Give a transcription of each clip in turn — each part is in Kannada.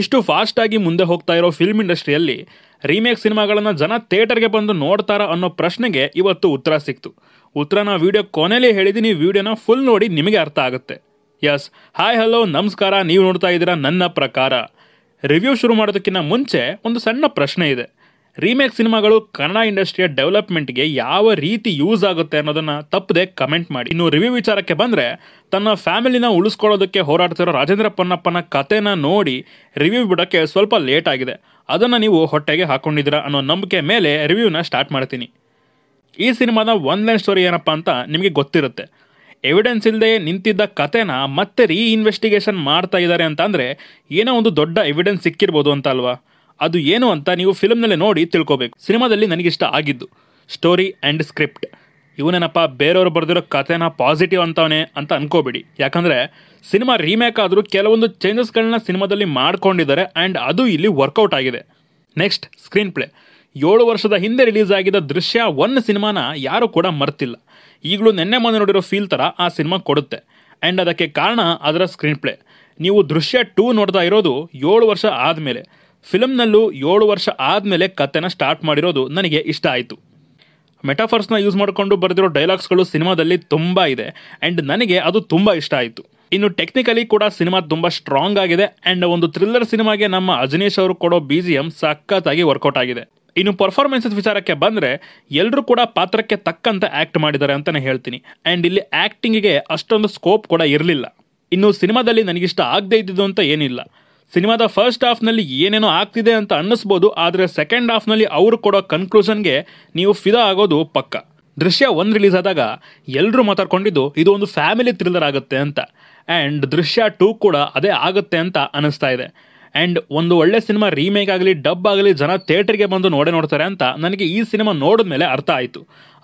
ಇಷ್ಟು ಫಾಸ್ಟ್ ಆಗಿ ಮುಂದೆ ಹೋಗ್ತಾ ಇರೋ ಫಿಲ್ಮ್ ಇಂಡಸ್ಟ್ರಿಯಲ್ಲಿ ರೀಮೇಕ್ ಸಿನಿಮಾಗಳನ್ನು ಜನ ಥಿಯೇಟರ್ಗೆ ಬಂದು ನೋಡ್ತಾರಾ ಅನ್ನೋ ಪ್ರಶ್ನೆಗೆ ಇವತ್ತು ಉತ್ತರ ಸಿಕ್ತು ಉತ್ತರ ನಾ ವಿಡಿಯೋ ಕೊನೆಯಲ್ಲಿ ಹೇಳಿದ್ದೀನಿ ವಿಡಿಯೋನ ಫುಲ್ ನೋಡಿ ನಿಮಗೆ ಅರ್ಥ ಆಗುತ್ತೆ ಯಸ್ ಹಾಯ್ ಹಲೋ ನಮಸ್ಕಾರ ನೀವು ನೋಡ್ತಾ ಇದ್ದೀರಾ ನನ್ನ ಪ್ರಕಾರ ರಿವ್ಯೂ ಶುರು ಮಾಡೋದಕ್ಕಿಂತ ಮುಂಚೆ ಒಂದು ಸಣ್ಣ ಪ್ರಶ್ನೆ ಇದೆ ರೀಮೇಕ್ ಸಿನಿಮಾಗಳು ಕನ್ನಡ ಇಂಡಸ್ಟ್ರಿಯ ಡೆವಲಪ್ಮೆಂಟ್ಗೆ ಯಾವ ರೀತಿ ಯೂಸ್ ಆಗುತ್ತೆ ಅನ್ನೋದನ್ನು ತಪ್ಪದೆ ಕಮೆಂಟ್ ಮಾಡಿ ಇನ್ನು ರಿವ್ಯೂ ವಿಚಾರಕ್ಕೆ ಬಂದರೆ ತನ್ನ ಫ್ಯಾಮಿಲಿನ ಉಳಿಸ್ಕೊಳ್ಳೋದಕ್ಕೆ ಹೋರಾಡ್ತಿರೋ ರಾಜೇಂದ್ರ ಪೊನ್ನಪ್ಪನ ಕತೆನ ನೋಡಿ ರಿವ್ಯೂ ಬಿಡೋಕ್ಕೆ ಸ್ವಲ್ಪ ಲೇಟ್ ಆಗಿದೆ ಅದನ್ನು ನೀವು ಹೊಟ್ಟೆಗೆ ಹಾಕೊಂಡಿದ್ದೀರಾ ಅನ್ನೋ ನಂಬಿಕೆ ಮೇಲೆ ರಿವ್ಯೂನ ಸ್ಟಾರ್ಟ್ ಮಾಡ್ತೀನಿ ಈ ಸಿನಿಮಾದ ಒನ್ ಲೈನ್ ಸ್ಟೋರಿ ಏನಪ್ಪ ಅಂತ ನಿಮಗೆ ಗೊತ್ತಿರುತ್ತೆ ಎವಿಡೆನ್ಸ್ ಇಲ್ಲದೆ ನಿಂತಿದ್ದ ಕತೆನ ಮತ್ತೆ ರೀ ಇನ್ವೆಸ್ಟಿಗೇಷನ್ ಮಾಡ್ತಾ ಇದ್ದಾರೆ ಅಂತ ಅಂದರೆ ಏನೋ ಒಂದು ದೊಡ್ಡ ಎವಿಡೆನ್ಸ್ ಸಿಕ್ಕಿರ್ಬೋದು ಅಂತ ಅಲ್ವಾ ಅದು ಏನು ಅಂತ ನೀವು ಫಿಲ್ಮ್ನಲ್ಲೇ ನೋಡಿ ತಿಳ್ಕೋಬೇಕು ಸಿನಿಮಾದಲ್ಲಿ ನನಗಿಷ್ಟ ಆಗಿದ್ದು ಸ್ಟೋರಿ ಆ್ಯಂಡ್ ಸ್ಕ್ರಿಪ್ಟ್ ಇವನೇನಪ್ಪ ಬೇರೆಯವರು ಬರೆದಿರೋ ಕಥೆನ ಪಾಸಿಟಿವ್ ಅಂತವನೇ ಅಂತ ಅನ್ಕೋಬೇಡಿ ಯಾಕಂದರೆ ಸಿನಿಮಾ ರೀಮೇಕ್ ಆದರೂ ಕೆಲವೊಂದು ಚೇಂಜಸ್ಗಳನ್ನ ಸಿನಿಮಾದಲ್ಲಿ ಮಾಡ್ಕೊಂಡಿದ್ದಾರೆ ಆ್ಯಂಡ್ ಅದು ಇಲ್ಲಿ ವರ್ಕೌಟ್ ಆಗಿದೆ ನೆಕ್ಸ್ಟ್ ಸ್ಕ್ರೀನ್ ಪ್ಲೇ ಏಳು ವರ್ಷದ ಹಿಂದೆ ರಿಲೀಸ್ ಆಗಿದ್ದ ದೃಶ್ಯ ಒನ್ ಸಿನಿಮಾನ ಯಾರೂ ಕೂಡ ಮರ್ತಿಲ್ಲ ಈಗಲೂ ನೆನ್ನೆ ಮೊನ್ನೆ ನೋಡಿರೋ ಫೀಲ್ ಥರ ಆ ಸಿನಿಮಾ ಕೊಡುತ್ತೆ ಆ್ಯಂಡ್ ಅದಕ್ಕೆ ಕಾರಣ ಅದರ ಸ್ಕ್ರೀನ್ ಪ್ಲೇ ನೀವು ದೃಶ್ಯ ಟೂ ನೋಡ್ತಾ ಇರೋದು ಏಳು ವರ್ಷ ಆದಮೇಲೆ ಫಿಲಮ್ನಲ್ಲೂ ಏಳು ವರ್ಷ ಆದಮೇಲೆ ಕಥೆನ ಸ್ಟಾರ್ಟ್ ಮಾಡಿರೋದು ನನಗೆ ಇಷ್ಟ ಆಯಿತು ಮೆಟಾಫರ್ಸ್ನ ಯೂಸ್ ಮಾಡಿಕೊಂಡು ಬರೆದಿರೋ ಡೈಲಾಗ್ಸ್ಗಳು ಸಿನಿಮಾದಲ್ಲಿ ತುಂಬ ಇದೆ ಆ್ಯಂಡ್ ನನಗೆ ಅದು ತುಂಬ ಇಷ್ಟ ಆಯಿತು ಇನ್ನು ಟೆಕ್ನಿಕಲಿ ಕೂಡ ಸಿನಿಮಾ ತುಂಬ ಸ್ಟ್ರಾಂಗ್ ಆಗಿದೆ ಆ್ಯಂಡ್ ಒಂದು ಥ್ರಿಲ್ಲರ್ ಸಿನಿಮಾಗೆ ನಮ್ಮ ಅಜನೀಶ್ ಅವರು ಕೊಡೋ ಬಿ ಜಿ ಎಮ್ ಸಖತ್ತಾಗಿ ವರ್ಕೌಟ್ ಆಗಿದೆ ಇನ್ನು ಪರ್ಫಾರ್ಮೆನ್ಸಸ್ ವಿಚಾರಕ್ಕೆ ಬಂದರೆ ಎಲ್ಲರೂ ಕೂಡ ಪಾತ್ರಕ್ಕೆ ತಕ್ಕಂತೆ ಆ್ಯಕ್ಟ್ ಮಾಡಿದ್ದಾರೆ ಅಂತಲೇ ಹೇಳ್ತೀನಿ ಆ್ಯಂಡ್ ಇಲ್ಲಿ ಆ್ಯಕ್ಟಿಂಗಿಗೆ ಅಷ್ಟೊಂದು ಸ್ಕೋಪ್ ಕೂಡ ಇರಲಿಲ್ಲ ಇನ್ನು ಸಿನಿಮಾದಲ್ಲಿ ನನಗಿಷ್ಟ ಆಗದೇ ಇದ್ದಿದ್ದು ಅಂತ ಏನಿಲ್ಲ ಸಿನಿಮಾದ ಫಸ್ಟ್ ಹಾಫ್ನಲ್ಲಿ ಏನೇನೋ ಆಗ್ತಿದೆ ಅಂತ ಅನ್ನಿಸ್ಬೋದು ಆದರೆ ಸೆಕೆಂಡ್ ಹಾಫ್ನಲ್ಲಿ ಅವರು ಕೊಡೋ ಕನ್ಕ್ಲೂಷನ್ಗೆ ನೀವು ಫಿದಾ ಆಗೋದು ಪಕ್ಕ ದೃಶ್ಯ ಒಂದು ರಿಲೀಸ್ ಆದಾಗ ಎಲ್ಲರೂ ಮಾತಾಡ್ಕೊಂಡಿದ್ದು ಇದು ಒಂದು ಫ್ಯಾಮಿಲಿ ಥ್ರಿಲ್ಲರ್ ಆಗುತ್ತೆ ಅಂತ ಆ್ಯಂಡ್ ದೃಶ್ಯ ಟೂ ಕೂಡ ಅದೇ ಆಗುತ್ತೆ ಅಂತ ಅನ್ನಿಸ್ತಾ ಇದೆ ಆ್ಯಂಡ್ ಒಂದು ಒಳ್ಳೆ ಸಿನಿಮಾ ರೀಮೇಕ್ ಆಗಲಿ ಡಬ್ ಆಗಲಿ ಜನ ಥಿಯೇಟರ್ಗೆ ಬಂದು ನೋಡೇ ನೋಡ್ತಾರೆ ಅಂತ ನನಗೆ ಈ ಸಿನಿಮಾ ನೋಡಿದ ಮೇಲೆ ಅರ್ಥ ಆಯಿತು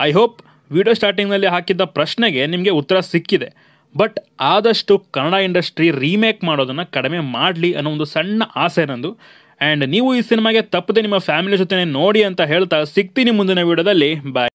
ಐ ಹೋಪ್ ವಿಡಿಯೋ ಸ್ಟಾರ್ಟಿಂಗ್ನಲ್ಲಿ ಹಾಕಿದ್ದ ಪ್ರಶ್ನೆಗೆ ನಿಮಗೆ ಉತ್ತರ ಸಿಕ್ಕಿದೆ ಬಟ್ ಆದಷ್ಟು ಕನ್ನಡ ಇಂಡಸ್ಟ್ರಿ ರೀಮೇಕ್ ಮಾಡೋದನ್ನು ಕಡಿಮೆ ಮಾಡಲಿ ಅನ್ನೋ ಒಂದು ಸಣ್ಣ ಆಸೆ ನಂದು ಆ್ಯಂಡ್ ನೀವು ಈ ಸಿನಿಮಾಗೆ ತಪ್ಪದೆ ನಿಮ್ಮ ಫ್ಯಾಮಿಲಿ ಜೊತೆ ನೋಡಿ ಅಂತ ಹೇಳ್ತಾ ಸಿಗ್ತೀನಿ ಮುಂದಿನ ವಿಡಿಯೋದಲ್ಲಿ ಬಾಯ್